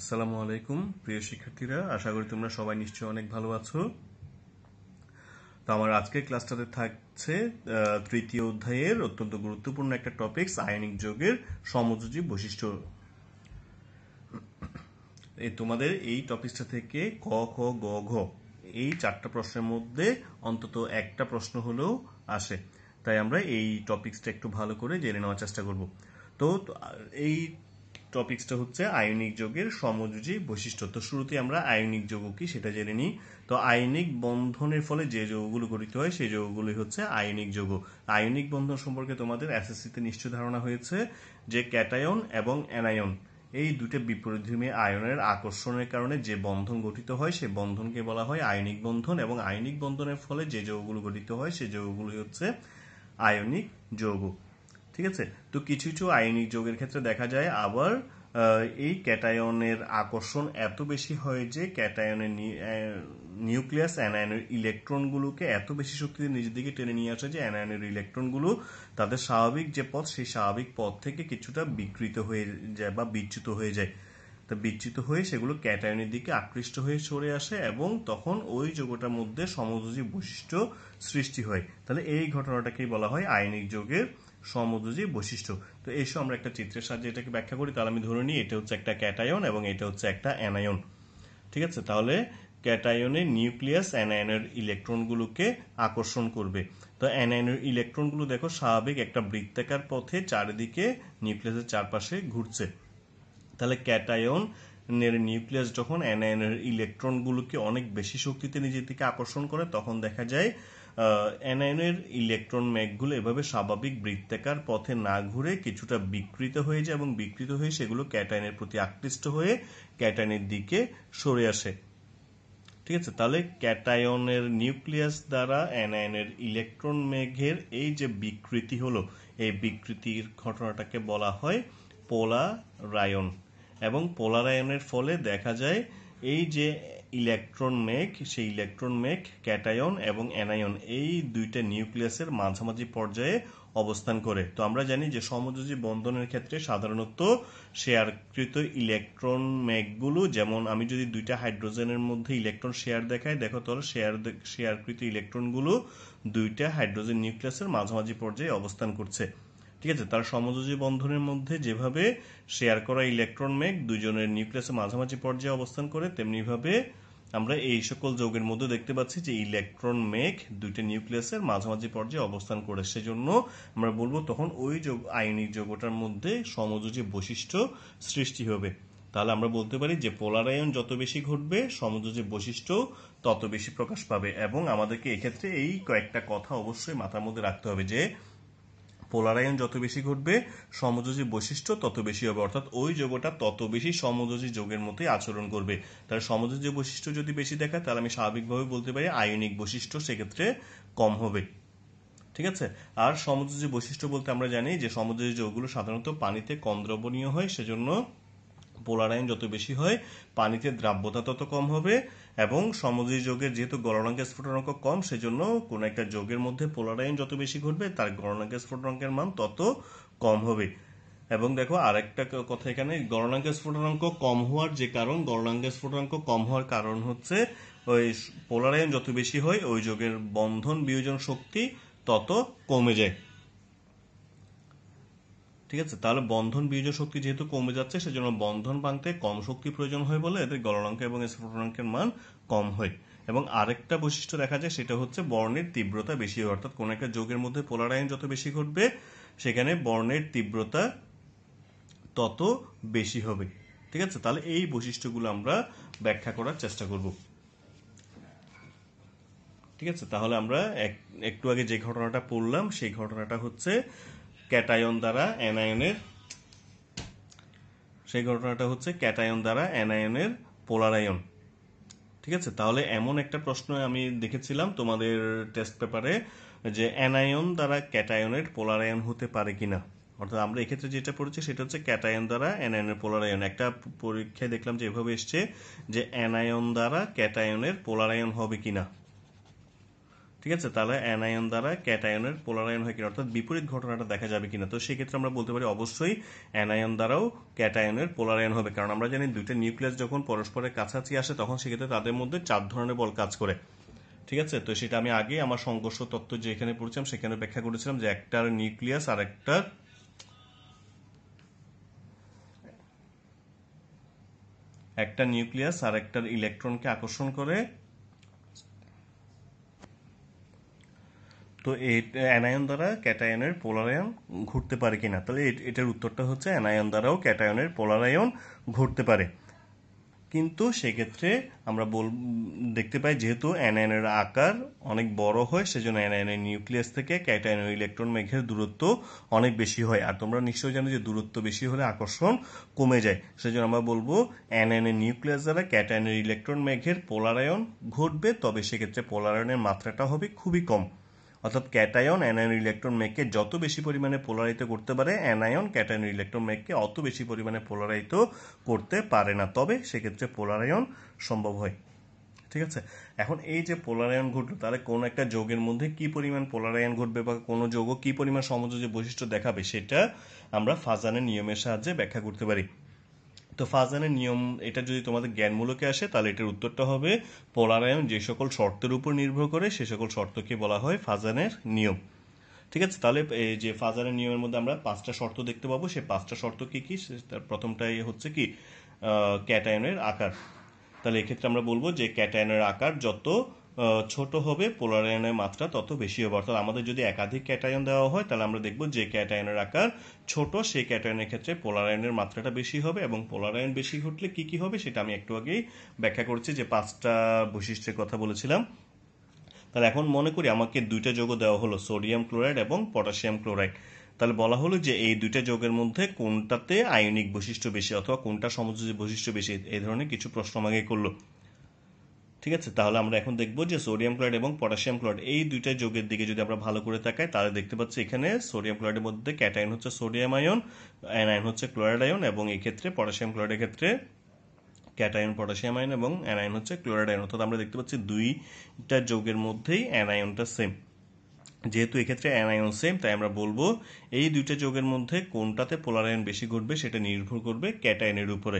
আসসালামু আলাইকুম প্রিয় শিক্ষার্থীরা আশা করি তোমরা সবাই নিশ্চয়ই অনেক ভালো আছো তো আমার আজকের ক্লাসটাতে থাকছে তৃতীয় অধ্যায়ের অত্যন্ত গুরুত্বপূর্ণ একটা টপিকস আয়নিক যোগের সমযোজী বৈশিষ্ট্য এই তোমাদের এই টপিকসটা থেকে ক খ গ ঘ এই চারটা প্রশ্নের মধ্যে অন্তত একটা প্রশ্ন হলেও আসে তাই আমরা এই টপিকসটা একটু ভালো করে জেনে নেওয়ার চেষ্টা করব তো এই টপিক্সটা হচ্ছে আয়নিক যোগের সমযোজী বৈশিষ্ট্য তো শুরুতে আমরা আয়নিক যোগ কি সেটা জেনে নিই তো আয়নিক বন্ধনের ফলে যে যোগগুলো গঠিত হয় সেই যৌগগুলোই হচ্ছে আয়নিক যৌগ আয়নিক বন্ধন সম্পর্কে তোমাদের এসএসসিতে নিশ্চয় ধারণা হয়েছে যে ক্যাটায়ন এবং অ্যানায়ন এই দুটো বিপরীতধর্মী আয়নের আকর্ষণের কারণে যে বন্ধন গঠিত হয় সেই বন্ধনকে বলা হয় আয়নিক বন্ধন এবং আয়নিক বন্ধনের ফলে যে যোগগুলো গঠিত হয় সেই যৌগগুলি হচ্ছে আয়নিক যৌগ ঠিক আছে তো কিছু কিছু আয়নিক যোগের ক্ষেত্রে দেখা যায় আবার এই ক্যাটায়নের আকর্ষণ এত বেশি হয় যে ক্যাটায়নের নিউক্লিয়াস অ্যানায়নের ইলেকট্রনগুলোকে এত বেশি শক্তিতে নিজের দিকে টেনে নিয়ে আসে যে অ্যানায়নের ইলেকট্রনগুলো তাদের স্বাভাবিক যে পথ সেই স্বাভাবিক পথ থেকে কিছুটা বিকৃত হয়ে যায় বা বিচ্যুত হয়ে যায় তা বিচ্যুত হয়ে সেগুলো ক্যাটায়নের দিকে আকৃষ্ট হয়ে সরে আসে এবং তখন ওই যোগটার মধ্যে সমযোজী বৈশিষ্ট্য সৃষ্টি হয় তাহলে এই ঘটনাটাকেই বলা হয় আয়নিক যোগের সমযোজী বৈশিষ্ট্য তো এসব আমরা একটা চিত্রের সাহায্যে এটাকে ব্যাখ্যা করি তাহলে আমি ধরে নিই এটা হচ্ছে একটা ক্যাটায়ন এবং এটা হচ্ছে একটা অ্যানায়ন ঠিক আছে তাহলে ক্যাটায়নে নিউক্লিয়াস অ্যানায়নের ইলেকট্রনগুলোকে আকর্ষণ করবে তো অ্যানায়নের ইলেকট্রনগুলো দেখো স্বাভাবিক একটা বৃত্তাকার পথে চারিদিকে নিউক্লিয়াসের চারপাশে ঘুরছে তাহলে ক্যাটায়ন এর নিউক্লিয়াস যখন অ্যানায়নের ইলেকট্রনগুলোকে অনেক বেশি শক্তিতে নিজের দিকে আকর্ষণ করে তখন দেখা যায় অ্যানায়নের ইলেকট্রন ম্যাগগুলো এভাবে স্বাভাবিক বৃত্তাকার পথে না ঘুরে কিছুটা বিকৃত হয়ে যায় এবং বিকৃত হয়ে সেগুলো ক্যাটাইনের প্রতি আকৃষ্ট হয়ে ক্যাটাইনের দিকে সরে আসে ঠিক আছে তাহলে ক্যাটায়নের নিউক্লিয়াস দ্বারা অ্যানায়নের ইলেকট্রন মেঘের এই যে বিকৃতি হলো এই বিকৃতির ঘটনাটাকে বলা হয় পোলারায়ন এবং পোলারায়নের ফলে দেখা যায় এই যে ইলেকট্রন মেঘ সেই ইলেকট্রন মেঘ ক্যাটায়ন এবং অ্যানায়ন এই দুইটা নিউক্লিয়াসের মাঝামাঝি পর্যায়ে অবস্থান করে তো আমরা জানি যে সমযোজী বন্ধনের ক্ষেত্রে সাধারণত শেয়ারকৃত ইলেকট্রন মেঘগুলো যেমন আমি যদি দুইটা হাইড্রোজেনের মধ্যে ইলেকট্রন শেয়ার দেখাই দেখো তাহলে শেয়ার শেয়ারকৃত ইলেকট্রনগুলো দুইটা হাইড্রোজেন নিউক্লিয়াসের মাঝামাঝি পর্যায়ে অবস্থান করছে ঠিক আছে তার সমযোজী বন্ধনের মধ্যে যেভাবে শেয়ার করা ইলেকট্রন মেঘ দুজনের নিউক্লিয়াসের মাঝামাঝি পর্যায়ে অবস্থান করে তেমনিভাবে আমরা এই সকল যোগের মধ্যে দেখতে পাচ্ছি যে ইলেকট্রন মেঘ দুইটা নিউক্লিয়াসের মাঝামাঝি পর্যায়ে অবস্থান করে সেজন্য আমরা বলবো তখন ওই যোগ আয়নিক যোগটার মধ্যে সমযোজী বৈশিষ্ট্য সৃষ্টি হবে তাহলে আমরা বলতে পারি যে পোলারায়ন যত বেশি ঘটবে সমযোজী বৈশিষ্ট্য তত বেশি প্রকাশ পাবে এবং আমাদেরকে এক্ষেত্রে এই কয়েকটা কথা অবশ্যই মাথার মধ্যে রাখতে হবে যে পোলারায়ন যত বেশি ঘটবে সমযোজী বৈশিষ্ট্য তত বেশি হবে অর্থাৎ ওই যোগটা তত বেশি সমযোজী যোগের মতোই আচরণ করবে তাহলে সমযোজী বৈশিষ্ট্য যদি বেশি দেখায় তাহলে আমি স্বাভাবিকভাবে বলতে পারি আয়নিক বৈশিষ্ট্য সেক্ষেত্রে কম হবে ঠিক আছে আর সমযোজী বৈশিষ্ট্য বলতে আমরা জানি যে সমযোজী যোগগুলো সাধারণত পানিতে কম দ্রবণীয় হয় সেজন্য পোলার যত বেশি হয় পানিতে দ্রাব্যতা তত কম হবে এবং সমুদ্রী যোগের যেহেতু গলনাঙ্কের স্ফুটনাঙ্ক কম সেজন্য কোনো একটা যোগের মধ্যে পোলার যত বেশি ঘটবে তার গণনাঙ্কের স্ফুটনাঙ্কের মান তত কম হবে এবং দেখো আরেকটা কথা এখানে গণনাঙ্কের স্ফুটনাঙ্ক কম হওয়ার যে কারণ গণনাঙ্কের স্ফুটনাঙ্ক কম হওয়ার কারণ হচ্ছে ওই পোলারায়ন যত বেশি হয় ওই যোগের বন্ধন বিয়োজন শক্তি তত কমে যায় ঠিক আছে তাহলে বন্ধন বীজ শক্তি যেহেতু কমে যাচ্ছে সেজন্য বন্ধন ভাঙতে কম শক্তি প্রয়োজন হয় বলে এদের গলনাঙ্ক এবং স্ফুটনাঙ্কের মান কম হয় এবং আরেকটা বৈশিষ্ট্য দেখা যায় সেটা হচ্ছে বর্ণের তীব্রতা বেশি হয় অর্থাৎ কোনো একটা যোগের মধ্যে পোলারাইন যত বেশি ঘটবে সেখানে বর্ণের তীব্রতা তত বেশি হবে ঠিক আছে তাহলে এই বৈশিষ্ট্যগুলো আমরা ব্যাখ্যা করার চেষ্টা করব ঠিক আছে তাহলে আমরা একটু আগে যে ঘটনাটা পড়লাম সেই ঘটনাটা হচ্ছে ক্যাটায়ন দ্বারা অ্যানায়নের সেই ঘটনাটা হচ্ছে ক্যাটায়ন দ্বারা অ্যানায়নের পোলারায়ন ঠিক আছে তাহলে এমন একটা প্রশ্ন আমি দেখেছিলাম তোমাদের টেস্ট পেপারে যে অ্যানায়ন দ্বারা ক্যাটায়নের পোলারায়ন হতে পারে কিনা অর্থাৎ আমরা এক্ষেত্রে যেটা পড়েছি সেটা হচ্ছে ক্যাটায়ন দ্বারা অ্যানায়নের পোলারায়ন একটা পরীক্ষায় দেখলাম যে এভাবে এসছে যে অ্যানায়ন দ্বারা ক্যাটায়নের পোলারায়ন হবে কিনা ঠিক আছে তাহলে অ্যানায়ন দ্বারা ক্যাটায়নের পোলারায়ন হয় কিনা অর্থাৎ বিপরীত ঘটনাটা দেখা যাবে কিনা তো সেক্ষেত্রে আমরা বলতে পারি অবশ্যই অ্যানায়ন দ্বারাও ক্যাটায়নের পোলারায়ন হবে কারণ আমরা জানি দুইটা নিউক্লিয়াস যখন পরস্পরের কাছাকাছি আসে তখন সেক্ষেত্রে তাদের মধ্যে চার ধরনের বল কাজ করে ঠিক আছে তো সেটা আমি আগে আমার সংঘর্ষ তত্ত্ব যেখানে পড়ছিলাম সেখানে ব্যাখ্যা করেছিলাম যে একটার নিউক্লিয়াস আর একটার একটা নিউক্লিয়াস আর একটার ইলেকট্রনকে আকর্ষণ করে তো এই অ্যানায়ন দ্বারা ক্যাটায়নের পোলারায়ন ঘুরতে পারে কিনা তাহলে এটার উত্তরটা হচ্ছে অ্যানায়ন দ্বারাও ক্যাটায়নের পোলারায়ন ঘুরতে পারে কিন্তু সেক্ষেত্রে আমরা বল দেখতে পাই যেহেতু অ্যানায়নের আকার অনেক বড় হয় সেজন্য অ্যানায়নের নিউক্লিয়াস থেকে ক্যাটায়নের ইলেকট্রন মেঘের দূরত্ব অনেক বেশি হয় আর তোমরা নিশ্চয়ই জানো যে দূরত্ব বেশি হলে আকর্ষণ কমে যায় সেজন্য আমরা বলবো অ্যানায়নের নিউক্লিয়াস দ্বারা ক্যাটায়নের ইলেকট্রন মেঘের পোলারায়ন ঘটবে তবে সেক্ষেত্রে পোলারায়নের মাত্রাটা হবে খুবই কম অর্থাৎ ক্যাটায়ন অ্যানায়ন ইলেকট্রন মেঘকে যত বেশি পরিমাণে পোলারাইত করতে পারে অ্যানায়ন ক্যাটায়ন ইলেকট্রন মেঘকে অত বেশি পরিমাণে পোলারায়িত করতে পারে না তবে সেক্ষেত্রে পোলারায়ন সম্ভব হয় ঠিক আছে এখন এই যে পোলারায়ন ঘটলো তাহলে কোন একটা যোগের মধ্যে কি পরিমাণ পোলারায়ন ঘটবে বা কোনো যোগও কি পরিমাণ যে বৈশিষ্ট্য দেখাবে সেটা আমরা ফাজানের নিয়মের সাহায্যে ব্যাখ্যা করতে পারি তো ফাজানের নিয়ম এটা যদি তোমাদের জ্ঞানমূলকে আসে তাহলে এটার উত্তরটা হবে পোলারায়ন যে সকল শর্তের উপর নির্ভর করে সে সকল শর্তকে বলা হয় ফাজানের নিয়ম ঠিক আছে তাহলে যে ফাজারের নিয়মের মধ্যে আমরা পাঁচটা শর্ত দেখতে পাবো সেই পাঁচটা শর্ত কী কী তার প্রথমটাই হচ্ছে কি ক্যাটায়নের আকার তাহলে এক্ষেত্রে আমরা বলবো যে ক্যাটায়নের আকার যত ছোট হবে পোলারায়নের মাত্রা তত বেশি হবে অর্থাৎ আমাদের যদি একাধিক ক্যাটায়ন দেওয়া হয় তাহলে আমরা দেখব যে ক্যাটায়নের আকার ছোট সেই ক্যাটায়নের ক্ষেত্রে পোলারায়নের মাত্রাটা বেশি হবে এবং পোলারায়ন বেশি ঘটলে কি কি হবে সেটা আমি একটু আগেই ব্যাখ্যা করছি যে পাঁচটা বৈশিষ্ট্যের কথা বলেছিলাম তাহলে এখন মনে করি আমাকে দুইটা যোগ দেওয়া হলো সোডিয়াম ক্লোরাইড এবং পটাশিয়াম ক্লোরাইড তাহলে বলা হলো যে এই দুইটা যোগের মধ্যে কোনটাতে আয়নিক বৈশিষ্ট্য বেশি অথবা কোনটা সমযোজী বৈশিষ্ট্য বেশি এই ধরনের কিছু প্রশ্ন আমাকে করলো ঠিক আছে তাহলে আমরা এখন দেখব যে সোডিয়াম ক্লোরাইড এবং পটাশিয়াম ক্লোরাইড এই দুইটা যোগের দিকে যদি আমরা ভালো করে তাকাই তাহলে দেখতে পাচ্ছি এখানে সোডিয়াম ক্লোরাইডের মধ্যে ক্যাটায়ন হচ্ছে সোডিয়াম আয়ন অ্যানায়ন হচ্ছে ক্লোরাইড আয়ন এবং এক্ষেত্রে পটাশিয়াম ক্লোরাইডের ক্ষেত্রে ক্যাটায়ন পটাশিয়াম আয়ন এবং অ্যানায়ন হচ্ছে ক্লোরাইড আয়ন অর্থাৎ আমরা দেখতে পাচ্ছি দুইটা যোগের মধ্যেই অ্যানায়নটা সেম যেহেতু এক্ষেত্রে অ্যানায়ন সেম তাই আমরা বলবো এই দুইটা যোগের মধ্যে কোনটাতে পোলারায়ন বেশি ঘটবে সেটা নির্ভর করবে ক্যাটায়নের উপরে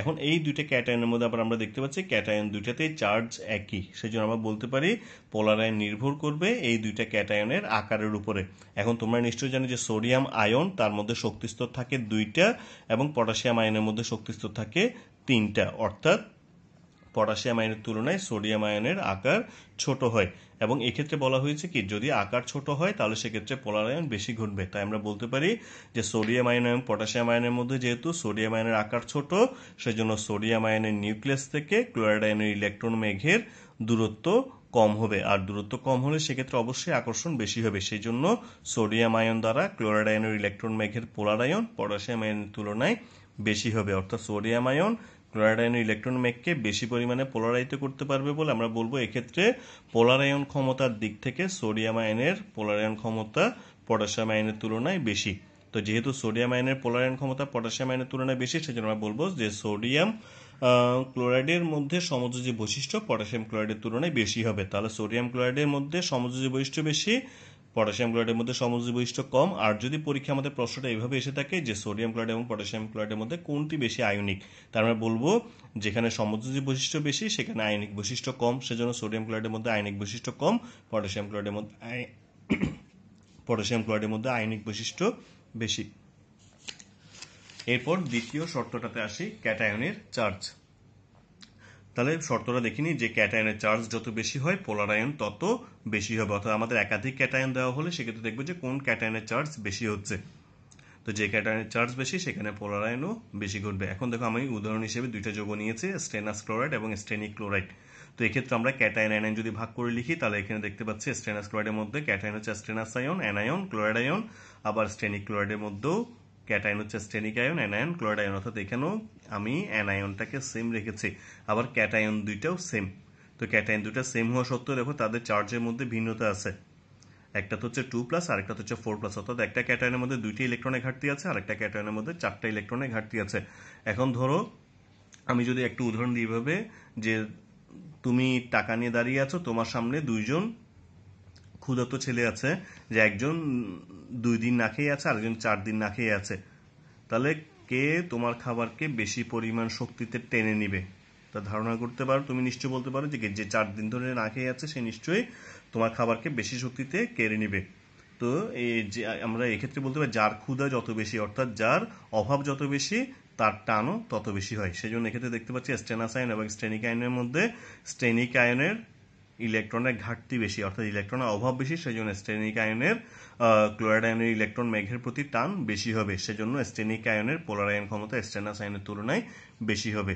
এখন এই দুইটা ক্যাটায়নের মধ্যে আবার আমরা দেখতে পাচ্ছি ক্যাটায়ন দুইটাতে চার্জ একই সেজন্য আমরা বলতে পারি পোলার নির্ভর করবে এই দুইটা ক্যাটায়নের আকারের উপরে এখন তোমরা নিশ্চয়ই জানো যে সোডিয়াম আয়ন তার মধ্যে শক্তিস্তর থাকে দুইটা এবং পটাশিয়াম আয়নের মধ্যে শক্তিস্তর থাকে তিনটা অর্থাৎ পটাশিয়াম আয়নের তুলনায় সোডিয়াম আয়নের আকার ছোট হয় এবং এক্ষেত্রে বলা হয়েছে কি যদি আকার ছোট হয় তাহলে সেক্ষেত্রে পোলার আয়ন বেশি ঘটবে তাই আমরা বলতে পারি যে সোডিয়াম আয়ন এবং পটাশিয়াম আয়নের মধ্যে যেহেতু সোডিয়াম আয়নের আকার ছোট সেজন্য সোডিয়াম আয়নের নিউক্লিয়াস থেকে ক্লোরাইড আয়নের ইলেকট্রন মেঘের দূরত্ব কম হবে আর দূরত্ব কম হলে সেক্ষেত্রে অবশ্যই আকর্ষণ বেশি হবে সেই জন্য সোডিয়াম আয়ন দ্বারা ক্লোরাইড আয়নের ইলেকট্রন মেঘের পোলার আয়ন পটাশিয়াম আয়নের তুলনায় বেশি হবে অর্থাৎ সোডিয়াম আয়ন পোলার ইলেকট্রন মেঘকে বেশি পরিমাণে পোলারায়িত করতে পারবে বলে আমরা বলবো এক্ষেত্রে পোলারায়ন ক্ষমতার দিক থেকে সোডিয়াম আয়নের পোলারায়ন ক্ষমতা পটাশিয়াম আয়নের তুলনায় বেশি তো যেহেতু সোডিয়াম আয়নের পোলারায়ন ক্ষমতা পটাশিয়াম আয়নের তুলনায় বেশি সেজন্য আমরা বলবো যে সোডিয়াম ক্লোরাইডের মধ্যে সমযোজী বৈশিষ্ট্য পটাশিয়াম ক্লোরাইডের তুলনায় বেশি হবে তাহলে সোডিয়াম ক্লোরাইডের মধ্যে সমযোজী বৈশিষ্ট্য বেশি পটাশিয়াম ক্লোরাইডের মধ্যে বৈশিষ্ট্য কম আর যদি পরীক্ষা আমাদের প্রশ্নটা এভাবে এসে থাকে যে সোডিয়াম ক্লোরাইড এবং পটাশিয়াম ক্লোরাইডের মধ্যে কোনটি বেশি আয়নিক তার আমরা মানে বলবো যেখানে সমযোজী বৈশিষ্ট্য বেশি সেখানে আয়নিক বৈশিষ্ট্য কম সেজন্য সোডিয়াম ক্লোরাইডের মধ্যে আয়নিক বৈশিষ্ট্য কম পটাশিয়াম ক্লোরাইডের মধ্যে পটাশিয়াম ক্লোরাইডের মধ্যে আয়নিক বৈশিষ্ট্য বেশি এরপর দ্বিতীয় শর্তটাতে আসি ক্যাটায়নের চার্জ তাহলে শর্তটা দেখিনি যে ক্যাটায়নের চার্জ যত বেশি হয় পোলারায়ন তত বেশি হবে অর্থাৎ আমাদের একাধিক ক্যাটায়ন দেওয়া হলে সেক্ষেত্রে দেখবো যে কোন ক্যাটায়নের চার্জ বেশি হচ্ছে তো যে ক্যাটায়নের চার্জ বেশি সেখানে পোলারায়নও বেশি ঘটবে এখন দেখো আমি উদাহরণ হিসেবে দুইটা যোগ নিয়েছি স্টেনাস ক্লোরাইড এবং স্টেনিক ক্লোরাইড তো এক্ষেত্রে আমরা ক্যাটায়ন অ্যানায়ন যদি ভাগ করে লিখি তাহলে এখানে দেখতে পাচ্ছি স্টেনাস ক্লোরাইডের মধ্যে ক্যাটায়ন হচ্ছে stannous ion anion chloride ion আবার স্টেনিক ক্লোরাইডের মধ্যেও ক্যাটায়ন হচ্ছে স্টেনিক আয়ন অ্যানায়ন ক্লোরাইড অর্থাৎ এখানেও আমি অ্যানায়নটাকে সেম রেখেছি আবার ক্যাটায়ন দুইটাও সেম তো ক্যাটায়ন দুইটা সেম হওয়া সত্ত্বেও দেখো তাদের চার্জের মধ্যে ভিন্নতা আছে একটা তো হচ্ছে টু প্লাস আর একটা হচ্ছে ফোর প্লাস অর্থাৎ একটা ক্যাটায়নের মধ্যে দুইটি ইলেকট্রনের ঘাটতি আছে আর একটা ক্যাটায়নের মধ্যে চারটা ইলেকট্রনের ঘাটতি আছে এখন ধরো আমি যদি একটু উদাহরণ দিই ভাবে যে তুমি টাকা নিয়ে দাঁড়িয়ে আছো তোমার সামনে দুইজন ক্ষুধার্ত ছেলে আছে যে একজন দুই দিন না খেয়ে আছে আরেকজন চার দিন না খেয়ে আছে তাহলে কে তোমার খাবারকে বেশি পরিমাণ শক্তিতে টেনে নিবে তা ধারণা করতে পারো তুমি নিশ্চয়ই বলতে পারো যে যে চার দিন ধরে না খেয়ে আছে সে নিশ্চয়ই তোমার খাবারকে বেশি শক্তিতে কেড়ে নিবে তো এই যে আমরা এক্ষেত্রে বলতে পারি যার ক্ষুধা যত বেশি অর্থাৎ যার অভাব যত বেশি তার টানও তত বেশি হয় সেজন্য এক্ষেত্রে দেখতে পাচ্ছি স্টেনাসাইন এবং স্টেনিক আয়নের মধ্যে স্টেনিক আয়নের ইলেকট্রনের ঘাটতি বেশি অর্থাৎ ইলেকট্রনের অভাব বেশি সেজন্য স্টেনিক আয়নের ক্লোরাইড আয়নের ইলেকট্রন মেঘের প্রতি টান বেশি হবে সেজন্য স্টেনিক আয়নের পোলার আয়ন ক্ষমতা স্টেনাস আয়নের তুলনায় বেশি হবে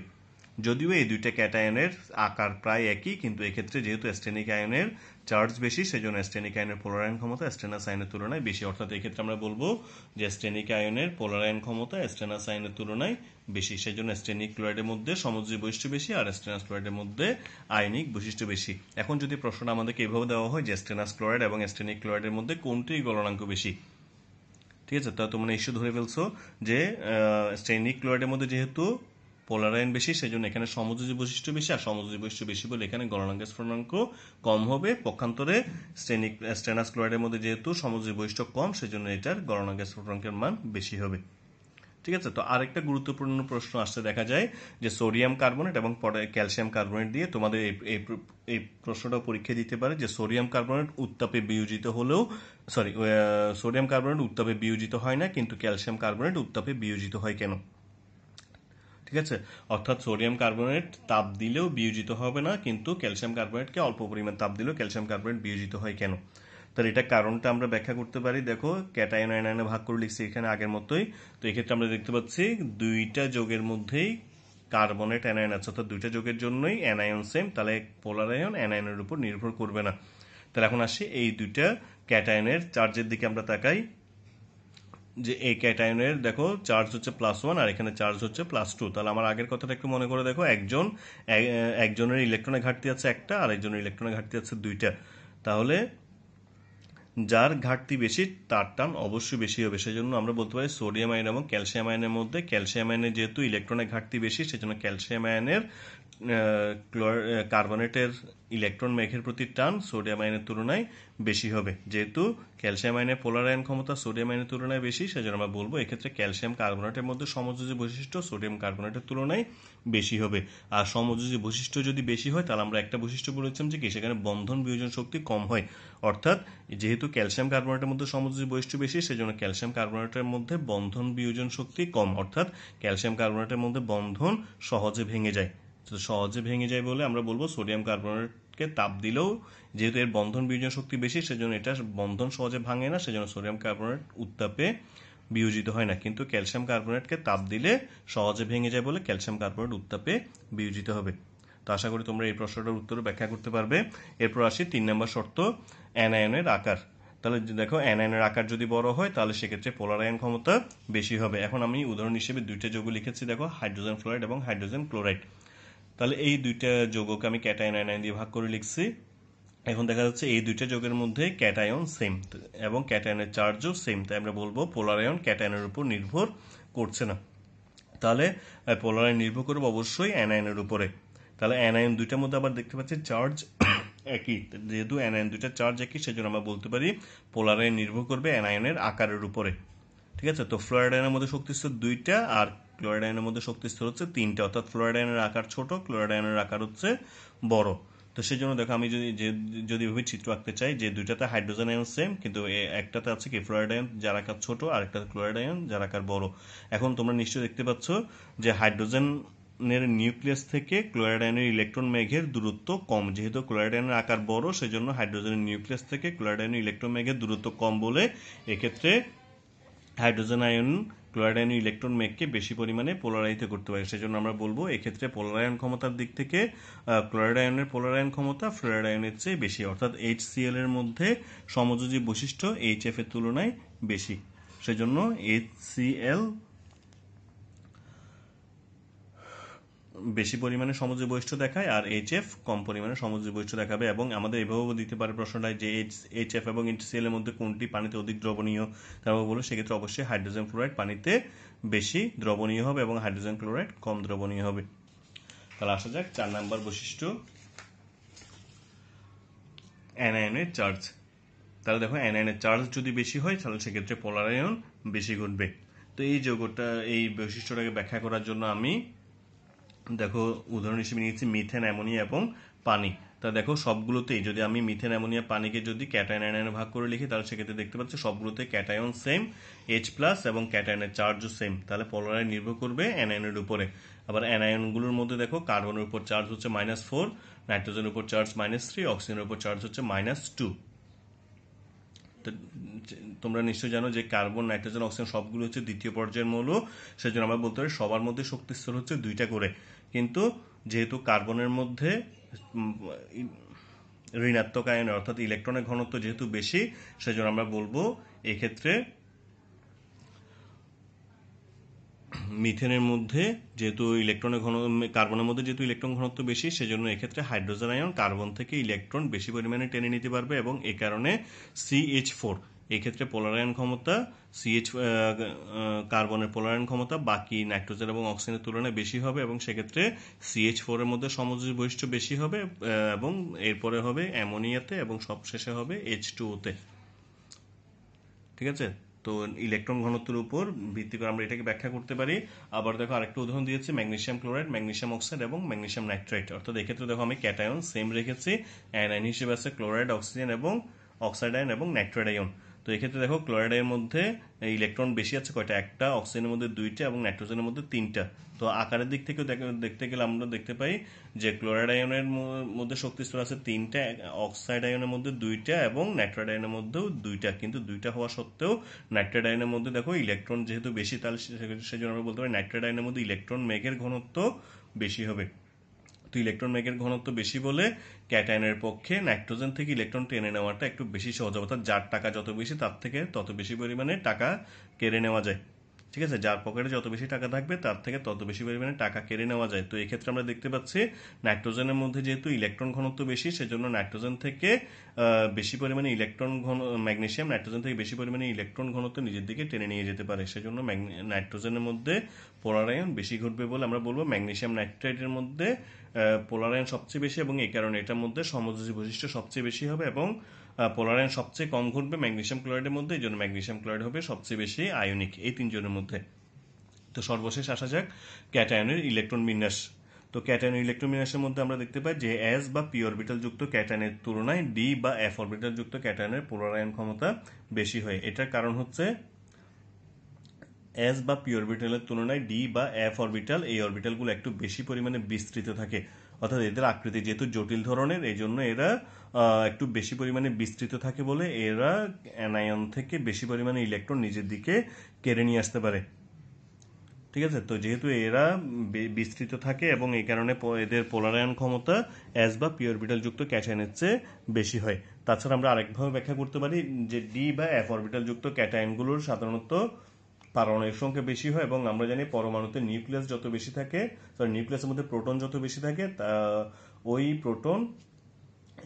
যদিও এই দুইটা ক্যাটায়নের আকার প্রায় একই কিন্তু এক্ষেত্রে যেহেতু অ্যাস্টেনিক আয়নের চার্জ বেশি জন্য অ্যাস্টেনিক আয়নের পোলারায়ন ক্ষমতা অ্যাস্টেনাস আয়নের তুলনায় বেশি অর্থাৎ এক্ষেত্রে আমরা বলবো যে অ্যাস্টেনিক আয়নের পোলারায়ন ক্ষমতা অ্যাস্টেনাস আয়নের তুলনায় বেশি সেজন্য অ্যাস্টেনিক ক্লোরাইডের মধ্যে সমুদ্রী বৈশিষ্ট্য বেশি আর অ্যাস্টেনাস ক্লোরাইডের মধ্যে আয়নিক বৈশিষ্ট্য বেশি এখন যদি প্রশ্নটা আমাদেরকে এভাবে দেওয়া হয় যে অ্যাস্টেনাস ক্লোরাইড এবং অ্যাস্টেনিক ক্লোরাইডের মধ্যে কোনটি গলনাঙ্ক বেশি ঠিক আছে তা তোমরা মানে ইস্যু ধরে ফেলছো যে স্টেনিক ক্লোরাইডের মধ্যে যেহেতু পোলারাইন বেশি সেই জন্য এখানে সমযোজী বৈশিষ্ট্য বেশি আর সমযোজী বৈশিষ্ট্য বেশি বলে এখানে গণনাঙ্গ স্ফুরণাঙ্ক কম হবে পক্ষান্তরে স্টেনিক স্টেনাস ক্লোরাইডের মধ্যে যেহেতু সমযোজী বৈশিষ্ট্য কম সেই জন্য এটার গণনাঙ্গ স্ফুরণাঙ্কের মান বেশি হবে ঠিক আছে তো আরেকটা গুরুত্বপূর্ণ প্রশ্ন আসতে দেখা যায় যে সোডিয়াম কার্বনেট এবং ক্যালসিয়াম কার্বনেট দিয়ে তোমাদের এই এই প্রশ্নটা পরীক্ষা দিতে পারে যে সোডিয়াম কার্বনেট উত্তাপে বিয়োজিত হলেও সরি সোডিয়াম কার্বনেট উত্তাপে বিয়োজিত হয় না কিন্তু ক্যালসিয়াম কার্বনেট উত্তাপে বিয়োজিত হয় কেন ঠিক আছে অর্থাৎ সোডিয়াম কার্বনেট তাপ দিলেও বিয়োজিত হবে না কিন্তু ক্যালসিয়াম কার্বনেটকে অল্প পরিমাণ তাপ দিলেও ক্যালসিয়াম কার্বনেট বিয়োজিত হয় কেন তাহলে এটা কারণটা আমরা ব্যাখ্যা করতে পারি দেখো ক্যাটায়ন আয়নায়নে ভাগ করে লিখছি এখানে আগের মতোই তো এক্ষেত্রে আমরা দেখতে পাচ্ছি দুইটা যোগের মধ্যেই কার্বনেট অ্যানায়ন আছে অর্থাৎ দুইটা যোগের জন্যই অ্যানায়ন সেম তাহলে পোলারায়ন অ্যানায়নের উপর নির্ভর করবে না তাহলে এখন আসি এই দুইটা ক্যাটায়নের চার্জের দিকে আমরা তাকাই যে এই ক্যাটায়নের দেখো চার্জ হচ্ছে প্লাস ওয়ান আর এখানে চার্জ হচ্ছে প্লাস টু তাহলে আমার আগের কথাটা একটু মনে করে দেখো একজন একজনের ইলেকট্রনে ঘাটতি আছে একটা আর একজনের ইলেকট্রনে ঘাটতি আছে দুইটা তাহলে যার ঘাটতি বেশি তার টান অবশ্যই বেশি হবে সেজন্য আমরা বলতে পারি সোডিয়াম আয়ন এবং ক্যালসিয়াম আয়নের মধ্যে ক্যালসিয়াম আয়নের যেহেতু ইলেকট্রনের ঘাটতি বেশি সেজন্য ক্যালসিয়াম আয়নের কার্বনেটের ইলেকট্রন মেঘের প্রতি টান সোডিয়াম আয়নের তুলনায় বেশি হবে যেহেতু ক্যালসিয়াম আয়নের পোলার আয়ন ক্ষমতা সোডিয়াম আয়নের তুলনায় বেশি সেজন্য আমরা বলবো এক্ষেত্রে ক্যালসিয়াম কার্বনেটের মধ্যে সমযোজী বৈশিষ্ট্য সোডিয়াম কার্বনেটের তুলনায় বেশি হবে আর সমযোজী বৈশিষ্ট্য যদি বেশি হয় তাহলে আমরা একটা বৈশিষ্ট্য বলেছিলাম যে কি সেখানে বন্ধন বিয়োজন শক্তি কম হয় অর্থাৎ যেহেতু ক্যালসিয়াম কার্বনেটের মধ্যে সমযোজী বৈশিষ্ট্য বেশি সেজন্য ক্যালসিয়াম কার্বনেটের মধ্যে বন্ধন বিয়োজন শক্তি কম অর্থাৎ ক্যালসিয়াম কার্বনেটের মধ্যে বন্ধন সহজে ভেঙে যায় সহজে ভেঙে যায় বলে আমরা বলবো সোডিয়াম কার্বনেটকে তাপ দিলেও যেহেতু এর বন্ধন বিয়োজন শক্তি বেশি সেজন্য এটা বন্ধন সহজে ভাঙে না সেজন্য সোডিয়াম কার্বনেট উত্তাপে বিয়োজিত হয় না কিন্তু ক্যালসিয়াম কার্বনেটকে তাপ দিলে সহজে ভেঙে যায় বলে ক্যালসিয়াম কার্বনেট উত্তাপে বিয়োজিত হবে তো আশা করি তোমরা এই প্রশ্নটার উত্তর ব্যাখ্যা করতে পারবে এরপর আসি তিন নম্বর শর্ত অ্যানায়নের আকার তাহলে দেখো অ্যানায়নের আকার যদি বড় হয় তাহলে সেক্ষেত্রে পোলারায়ন ক্ষমতা বেশি হবে এখন আমি উদাহরণ হিসেবে দুইটা যোগ লিখেছি দেখো হাইড্রোজেন ফ্লোরাইড এবং হাইড্রোজেন ক্লোরাইড তাহলে এই দুইটা যোগকে আমি ক্যাটায়ন আয়নায়ন দিয়ে ভাগ করে লিখছি এখন দেখা যাচ্ছে এই দুইটা যোগের মধ্যে ক্যাটায়ন সেম এবং ক্যাটায়নের চার্জও সেম তাই আমরা বলবো পোলারায়ন ক্যাটায়নের উপর নির্ভর করছে না তাহলে পোলারায়ন নির্ভর করবে অবশ্যই অ্যানায়নের উপরে তাহলে অ্যানায়ন দুইটার মধ্যে আবার দেখতে পাচ্ছি চার্জ একই যেহেতু অ্যানায়ন দুইটা চার্জ একই সেজন্য আমরা বলতে পারি পোলারায়ন নির্ভর করবে অ্যানায়নের আকারের উপরে ঠিক আছে তো ফ্লোরাইডায়নের মধ্যে শক্তি স্তর দুইটা আর ক্লোরাইডায়নের মধ্যে শক্তি স্তর হচ্ছে তিনটা অর্থাৎ ফ্লোরাইডায়নের আকার ছোট ক্লোরাইডায়নের আকার হচ্ছে বড় তো সেই জন্য দেখো আমি যদি যে যদি এভাবে চিত্র আঁকতে চাই যে দুইটাতে হাইড্রোজেন আয়ন সেম কিন্তু একটাতে আছে কি ফ্লোরাইডায়ন যার আকার ছোট আর একটাতে ক্লোরাইডায়ন যার আকার বড় এখন তোমরা নিশ্চয়ই দেখতে পাচ্ছ যে হাইড্রোজেন এর নিউক্লিয়াস থেকে ক্লোরাইডায়নের ইলেকট্রন মেঘের দূরত্ব কম যেহেতু ক্লোরাইডায়নের আকার বড় জন্য হাইড্রোজেনের নিউক্লিয়াস থেকে ক্লোরাইডায়নের ইলেকট্রন মেঘের দূরত্ব কম বলে এক্ষেত্রে হাইড্রোজেন আয়ন ক্লোরাইডাইন ইলেকট্রন মেঘকে বেশি পরিমাণে পোলারাইতে করতে পারে সেজন্য আমরা বলবো এক্ষেত্রে পোলারায়ন ক্ষমতার দিক থেকে ক্লোরাইডাইনের পোলারায়ন ক্ষমতা ফ্লোরাইডাইনের চেয়ে বেশি অর্থাৎ এইচ এর মধ্যে সমযোজী বৈশিষ্ট্য এইচ এর তুলনায় বেশি সেজন্য এইচ সি এল বেশি পরিমাণে সমুদ্র বৈষ্ঠ দেখায় আর এইচ এফ কম পরিমাণে সমুদ্র বৈষ্ঠ দেখাবে এবং আমাদের এভাবেও দিতে পারে প্রশ্নটা যে এইচ এইচ এফ এবং এইচ এর মধ্যে কোনটি পানিতে অধিক দ্রবণীয় তারপর বলবো সেক্ষেত্রে অবশ্যই হাইড্রোজেন ফ্লোরাইড পানিতে বেশি দ্রবণীয় হবে এবং হাইড্রোজেন ক্লোরাইড কম দ্রবণীয় হবে তাহলে আসা যাক চার নাম্বার বৈশিষ্ট্য অ্যানায়নের চার্জ তাহলে দেখো অ্যানায়নের চার্জ যদি বেশি হয় তাহলে সেক্ষেত্রে পোলারায়ন বেশি ঘটবে তো এই যৌগটা এই বৈশিষ্ট্যটাকে ব্যাখ্যা করার জন্য আমি দেখো উদাহরণ হিসেবে নিয়েছি মিথেন অ্যামোনিয়া এবং পানি তা দেখো সবগুলোতেই যদি আমি মিথেন অ্যামোনিয়া পানিকে যদি ক্যাটায়ন আয়নের ভাগ করে লিখি তাহলে সেক্ষেত্রে দেখতে পাচ্ছি সবগুলোতে ক্যাটায়ন সেম এইচ প্লাস এবং ক্যাটায়নের চার্জও সেম তাহলে পলোরায় নির্ভর করবে অ্যানায়নের উপরে আবার অ্যানায়নগুলোর মধ্যে দেখো কার্বনের উপর চার্জ হচ্ছে মাইনাস ফোর নাইট্রোজেনের উপর চার্জ মাইনাস থ্রি অক্সিজেনের উপর চার্জ হচ্ছে মাইনাস টু তোমরা নিশ্চয়ই জানো যে কার্বন নাইট্রোজেন অক্সিজেন সবগুলো হচ্ছে দ্বিতীয় পর্যায়ের মৌল সেজন্য আমরা বলতে পারি সবার মধ্যে শক্তিস্তর হচ্ছে দুইটা করে কিন্তু যেহেতু কার্বনের মধ্যে ঋণাত্মক আয়ন অর্থাৎ ইলেকট্রনের ঘনত্ব যেহেতু বেশি সেজন্য আমরা বলবো এক্ষেত্রে মিথেনের মধ্যে যেহেতু ইলেকট্রনের ঘন কার্বনের মধ্যে যেহেতু ইলেকট্রন ঘনত্ব বেশি সেজন্য এক্ষেত্রে হাইড্রোজেন আয়ন কার্বন থেকে ইলেকট্রন বেশি পরিমাণে টেনে নিতে পারবে এবং এ কারণে সি এইচ ফোর এক্ষেত্রে পোলারায়ন ক্ষমতা সিএইচ কার্বনের পোলারায়ন ক্ষমতা বাকি নাইট্রোজেন এবং অক্সিজেনের তুলনায় বেশি হবে এবং সেক্ষেত্রে সিএইচ ফোরের মধ্যে সমযোজী বৈশিষ্ট্য বেশি হবে এবং এরপরে হবে অ্যামোনিয়াতে এবং সবশেষে হবে এইচ টু ওতে ঠিক আছে তো ইলেকট্রন ঘনত্বের উপর ভিত্তি করে আমরা এটাকে ব্যাখ্যা করতে পারি আবার দেখো আরেকটা উদাহরণ দিয়েছি ম্যাগনেশিয়াম ক্লোরাইড ম্যাগনেশিয়াম অক্সাইড এবং ম্যাগনেশিয়াম নাইট্রাইট অর্থাৎ এক্ষেত্রে দেখো আমি ক্যাটায়ন সেম রেখেছি অ্যানাইন হিসেবে আছে ক্লোরাইড অক্সিজেন এবং অক্সাইড আয়ন এবং নাইট্রাইড আয়ন তো এক্ষেত্রে দেখো ক্লোরাইডের মধ্যে ইলেকট্রন বেশি আছে কয়টা একটা অক্সিজেনের মধ্যে দুইটা এবং নাইট্রোজেনের মধ্যে তিনটা তো আকারের দিক থেকেও দেখতে গেলে আমরা দেখতে পাই যে ক্লোরাইড আয়নের মধ্যে শক্তি স্তর আছে তিনটা অক্সাইড আয়নের মধ্যে দুইটা এবং নাইট্রাইড আয়নের মধ্যেও দুইটা কিন্তু দুইটা হওয়া সত্ত্বেও নাইট্রাইড আয়নের মধ্যে দেখো ইলেকট্রন যেহেতু বেশি তাহলে সেজন্য আমরা বলতে পারি নাইট্রাইড আয়নের মধ্যে ইলেকট্রন মেঘের ঘনত্ব বেশি হবে তো ইলেকট্রন ঘনত্ব বেশি বলে ক্যাটায়নের পক্ষে নাইট্রোজেন থেকে ইলেকট্রন টেনে নেওয়াটা একটু বেশি সহজ অর্থাৎ যার টাকা যত বেশি তার থেকে তত বেশি পরিমাণে টাকা কেড়ে নেওয়া যায় ঠিক আছে যার পকেটে যত বেশি টাকা থাকবে তার থেকে তত বেশি পরিমাণে টাকা কেড়ে নেওয়া যায় তো এক্ষেত্রে আমরা দেখতে পাচ্ছি নাইট্রোজেনের মধ্যে যেহেতু ইলেকট্রন ঘনত্ব বেশি সেজন্য নাইট্রোজেন থেকে বেশি পরিমাণে ইলেকট্রন ঘন ম্যাগনেশিয়াম নাইট্রোজেন থেকে বেশি পরিমাণে ইলেকট্রন ঘনত্ব নিজের দিকে টেনে নিয়ে যেতে পারে সেজন্য নাইট্রোজেনের মধ্যে পোলারায়ন বেশি ঘটবে বলে আমরা বলবো ম্যাগনেশিয়াম নাইট্রাইটের মধ্যে পোলারায়ন সবচেয়ে বেশি এবং এই কারণে এটার মধ্যে সমজি বৈশিষ্ট্য সবচেয়ে বেশি হবে এবং পোলারায়ন সবচেয়ে কম ঘটবে ম্যাগনেশিয়াম ক্লোরাইডের মধ্যে এই জন্য ম্যাগনেশিয়াম ক্লোরাইড হবে সবচেয়ে বেশি আয়নিক এই তিনজনের মধ্যে তো সর্বশেষ আসা যাক ক্যাটায়নের ইলেকট্রন বিন্যাস তো ক্যাটায়ন ইলেকট্রন বিন্যাসের মধ্যে আমরা দেখতে পাই যে এস বা পি অরবিটাল যুক্ত ক্যাটায়নের তুলনায় ডি বা এফ অরবিটাল যুক্ত ক্যাটায়নের পোলারায়ন ক্ষমতা বেশি হয় এটার কারণ হচ্ছে এস বা পি অরবিটালের তুলনায় ডি বা এফ অরবিটাল এই অরবিটালগুলো একটু বেশি পরিমাণে বিস্তৃত থাকে অর্থাৎ এদের আকৃতি যেহেতু জটিল ধরনের এই জন্য এরা একটু বেশি পরিমাণে বিস্তৃত থাকে বলে এরা অ্যানায়ন থেকে বেশি পরিমাণে ইলেকট্রন নিজের দিকে কেড়ে নিয়ে আসতে পারে ঠিক আছে তো যেহেতু এরা বিস্তৃত থাকে এবং এই কারণে এদের পোলারায়ন ক্ষমতা অ্যাজ বা পিওর বিটালযুক্ত ক্যাটায়নের চেয়ে বেশি হয় তাছাড়া আমরা আরেকভাবে ব্যাখ্যা করতে পারি যে ডি বা অ্যাফ যুক্ত ক্যাটায়নগুলোর সাধারণত পারমাণবিক সংখ্যা বেশি হয় এবং আমরা জানি পরমাণুতে নিউক্লিয়াস যত বেশি থাকে সরি নিউক্লিয়াসের মধ্যে প্রোটন যত বেশি থাকে তা ওই প্রোটন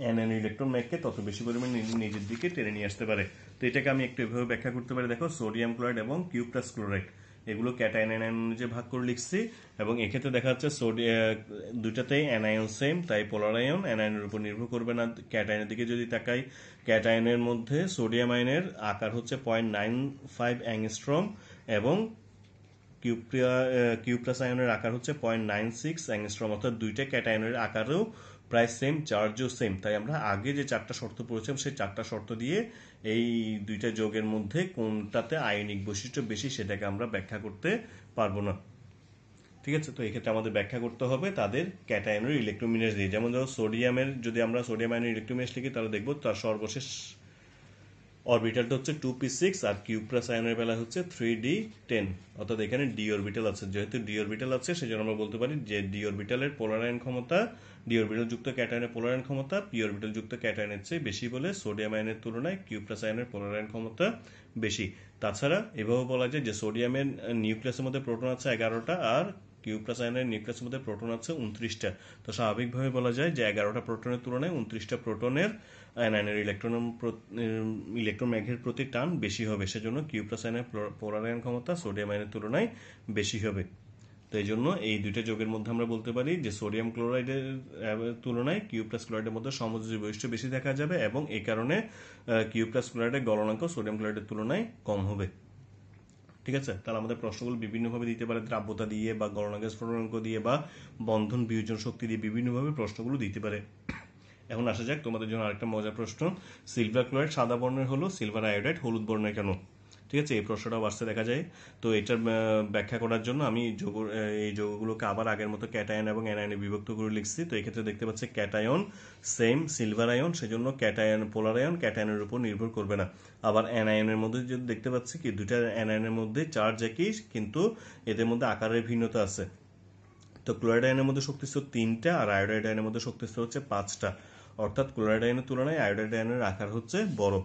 অ্যান ইলেকট্রন ম্যাগকে তত বেশি পরিমাণে নিজের দিকে টেনে নিয়ে আসতে পারে তো এটাকে আমি একটু এভাবে ব্যাখ্যা করতে পারি দেখো সোডিয়াম ক্লোরাইড এবং কিউপ্লাস ক্লোরাইড এগুলো ক্যাটাইন অ্যানায়ন অনুযায়ী ভাগ করে লিখছি এবং এক্ষেত্রে দেখা যাচ্ছে সোডিয়া দুইটাতেই অ্যানায়ন সেম তাই পোলারায়ন অ্যানায়নের উপর নির্ভর করবে না ক্যাটায়নের দিকে যদি তাকাই ক্যাটায়নের মধ্যে সোডিয়াম আয়নের আকার হচ্ছে পয়েন্ট নাইন ফাইভ অ্যাংস্ট্রম এবং কিউপ্রিয়া কিউপ্রাস আয়নের আকার হচ্ছে পয়েন্ট নাইন সিক্স অ্যাংস্ট্রম অর্থাৎ দুইটা ক্যাটায়নের আকারেও প্রায় সেম চার্জও সেম তাই আমরা আগে যে চারটা শর্ত পড়েছিলাম সেই চারটা শর্ত দিয়ে এই দুইটা যোগের মধ্যে কোনটাতে আয়নিক বৈশিষ্ট্য বেশি সেটাকে আমরা ব্যাখ্যা করতে পারবো না ঠিক আছে তো এক্ষেত্রে আমাদের ব্যাখ্যা করতে হবে তাদের ক্যাটায়নের ইলেকট্রোমিনাস দিয়ে যেমন ধরো সোডিয়ামের যদি আমরা সোডিয়াম আয়নের ইলেকট্রোমিনাস লিখি তাহলে দেখবো তার সর্বশেষ অরবিটালটা হচ্ছে টু পি সিক্স আর কিউ প্লাস আয়নের বেলা হচ্ছে থ্রি ডি টেন অর্থাৎ এখানে ডি অরবিটাল আছে যেহেতু ডি অরবিটাল আছে সেজন্য আমরা বলতে পারি যে ডি অরবিটালের পোলারায়ন ক্ষমতা ডি অরবিটাল যুক্ত ক্যাটায়নের পোলারায়ন ক্ষমতা পি অরবিটাল যুক্ত ক্যাটায়নের চেয়ে বেশি বলে সোডিয়াম আয়নের তুলনায় কিউ প্লাস আয়নের পোলারায়ন ক্ষমতা বেশি তাছাড়া এভাবে বলা যায় যে সোডিয়ামের নিউক্লিয়াসের মধ্যে প্রোটন আছে এগারোটা আর কিউ প্লাস আয়নের নিউক্লিয়াসের মধ্যে প্রোটন আছে উনত্রিশটা তো স্বাভাবিকভাবে বলা যায় যে এগারোটা প্রোটনের তুলনায় উনত্রিশটা প্রোটনের আয়নায়নের ইলেকট্রন ইলেকট্রন ম্যাঘের প্রতি টান বেশি হবে সেজন্য কিউ প্লাস আয়নের পোলারায়ন ক্ষমতা সোডিয়াম আয়নের তুলনায় বেশি হবে তো এই জন্য এই দুইটা যোগের মধ্যে আমরা বলতে পারি যে সোডিয়াম ক্লোরাইডের তুলনায় কিউ প্লাস ক্লোরাইডের মধ্যে সমযোজী বৈশিষ্ট্য বেশি দেখা যাবে এবং এই কারণে কিউ প্লাস ক্লোরাইডের গলনাঙ্ক সোডিয়াম ক্লোরাইডের তুলনায় কম হবে ঠিক আছে তাহলে আমাদের প্রশ্নগুলো বিভিন্নভাবে দিতে পারে দ্রাব্যতা দিয়ে বা গণনা গ্যাস স্ফোটনাঙ্ক দিয়ে বা বন্ধন বিয়োজন শক্তি দিয়ে বিভিন্নভাবে প্রশ্নগুলো দিতে পারে এখন আসা যাক তোমাদের জন্য আরেকটা মজার প্রশ্ন সিলভার ক্লোরাইড সাদা বর্ণের হলো সিলভার আয়োডাইড হলুদ বর্ণের কেন ঠিক আছে এই প্রশ্নটাও আসতে দেখা যায় তো এটার ব্যাখ্যা করার জন্য আমি যোগ এই যোগগুলোকে আবার আগের মতো ক্যাটায়ন এবং অ্যানায়নে বিভক্ত করে লিখছি তো এক্ষেত্রে দেখতে পাচ্ছি ক্যাটায়ন সেম সিলভার আয়ন সেজন্য ক্যাটায়ন পোলার আয়ন ক্যাটায়নের উপর নির্ভর করবে না আবার অ্যানায়নের মধ্যে যদি দেখতে পাচ্ছি কি দুইটা অ্যানায়নের মধ্যে চার্জ একই কিন্তু এদের মধ্যে আকারের ভিন্নতা আছে তো আয়নের মধ্যে শক্তি স্তর তিনটা আর আয়োডাইডাইনের মধ্যে শক্তি স্তর হচ্ছে পাঁচটা অর্থাৎ আয়নের তুলনায় আয়োডাইড আয়নের আকার হচ্ছে বড়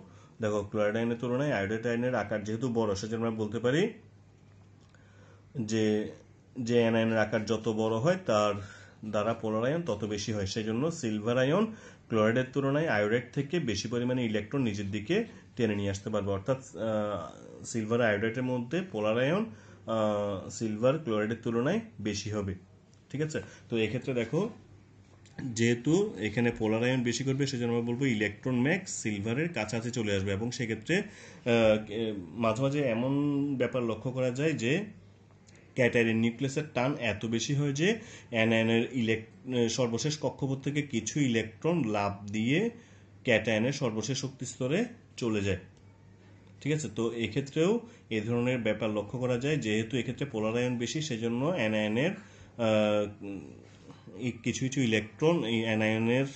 দেখো ক্লোরাইডাইনের তুলনায় আয়োডাইনের আকার যেহেতু বড় সেজন্য আমরা বলতে পারি যে যে অ্যানায়নের আকার যত বড় হয় তার দ্বারা পোলারায়ন তত বেশি হয় সেই জন্য সিলভার আয়ন ক্লোরাইডের তুলনায় আয়োডাইড থেকে বেশি পরিমাণে ইলেকট্রন নিজের দিকে টেনে নিয়ে আসতে পারবে অর্থাৎ সিলভার আয়োডাইডের মধ্যে পোলারায়ন সিলভার ক্লোরাইডের তুলনায় বেশি হবে ঠিক আছে তো এক্ষেত্রে দেখো যেহেতু এখানে পোলার আয়ন বেশি করবে সেজন্য আমরা বলবো ইলেকট্রন ম্যাক সিলভারের কাছাকাছি চলে আসবে এবং সেক্ষেত্রে মাঝে মাঝে এমন ব্যাপার লক্ষ্য করা যায় যে ক্যাটারের নিউক্লিয়াসের টান এত বেশি হয় যে অ্যানায়নের ইলেক সর্বশেষ কক্ষপথ থেকে কিছু ইলেকট্রন লাভ দিয়ে ক্যাটায়নের সর্বশেষ শক্তি স্তরে চলে যায় ঠিক আছে তো এক্ষেত্রেও এ ধরনের ব্যাপার লক্ষ্য করা যায় যেহেতু এক্ষেত্রে পোলারায়ন বেশি সেজন্য অ্যানায়নের কিছু কিছু ইলেকট্রন এই অ্যানায়নের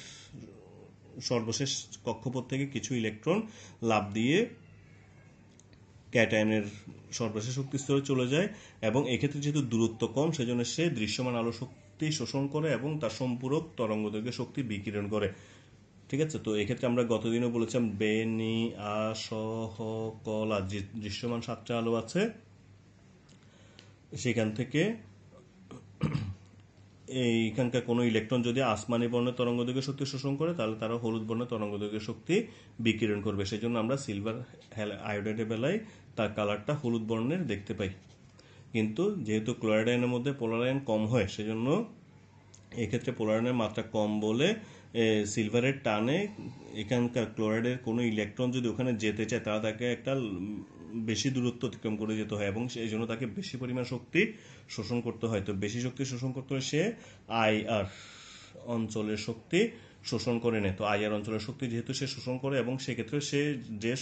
সর্বশেষ কক্ষপথ থেকে কিছু ইলেকট্রন লাভ দিয়ে ক্যাটায়নের সর্বশেষ শক্তি স্তরে চলে যায় এবং এক্ষেত্রে যেহেতু দূরত্ব কম সেজন্য সে দৃশ্যমান আলো শক্তি শোষণ করে এবং তার সম্পূরক তরঙ্গদৈর্ঘ্য শক্তি বিকিরণ করে ঠিক আছে তো এক্ষেত্রে আমরা গতদিনও বলেছিলাম বেনি আসহকলা যে দৃশ্যমান সাতটা আলো আছে সেখান থেকে এইখানকার কোনো ইলেকট্রন যদি আসমানি বর্ণের তরঙ্গদৈর্ঘ্য শক্তি শোষণ করে তাহলে তারা হলুদ বর্ণের তরঙ্গদৈর্ঘ্য শক্তি বিকিরণ করবে সেই জন্য আমরা সিলভার আয়োডাইডের বেলায় তার কালারটা হলুদ বর্ণের দেখতে পাই কিন্তু যেহেতু ক্লোরাইডাইনের মধ্যে পোলারায়ন কম হয় সেজন্য এক্ষেত্রে পোলারায়নের মাত্রা কম বলে সিলভারের টানে এখানকার ক্লোরাইডের কোনো ইলেকট্রন যদি ওখানে যেতে চায় তারা তাকে একটা বেশি দূরত্ব অতিক্রম করে যেতে হয় এবং সেই জন্য তাকে বেশি পরিমাণ শক্তি শোষণ করতে হয় তো বেশি শক্তি শোষণ করতে হলে সে আই আর অঞ্চলের শক্তি শোষণ করে নেয় তো আইআর অঞ্চলের শক্তি যেহেতু সে শোষণ করে এবং সেক্ষেত্রে সে যে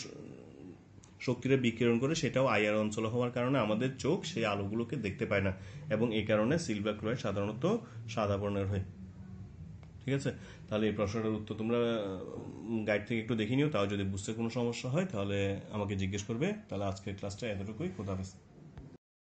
শক্তিটা বিকিরণ করে সেটাও আইআর অঞ্চল হওয়ার কারণে আমাদের চোখ সেই আলোগুলোকে দেখতে পায় না এবং এই কারণে সিলভার ক্লোরাইড সাধারণত সাদা বর্ণের হয় ঠিক আছে তাহলে এই প্রশ্নটার উত্তর তোমরা গাইড থেকে একটু দেখে নিও তাও যদি বুঝতে কোনো সমস্যা হয় তাহলে আমাকে জিজ্ঞেস করবে তাহলে আজকের ক্লাসটা এতটুকুই খোদাফেজ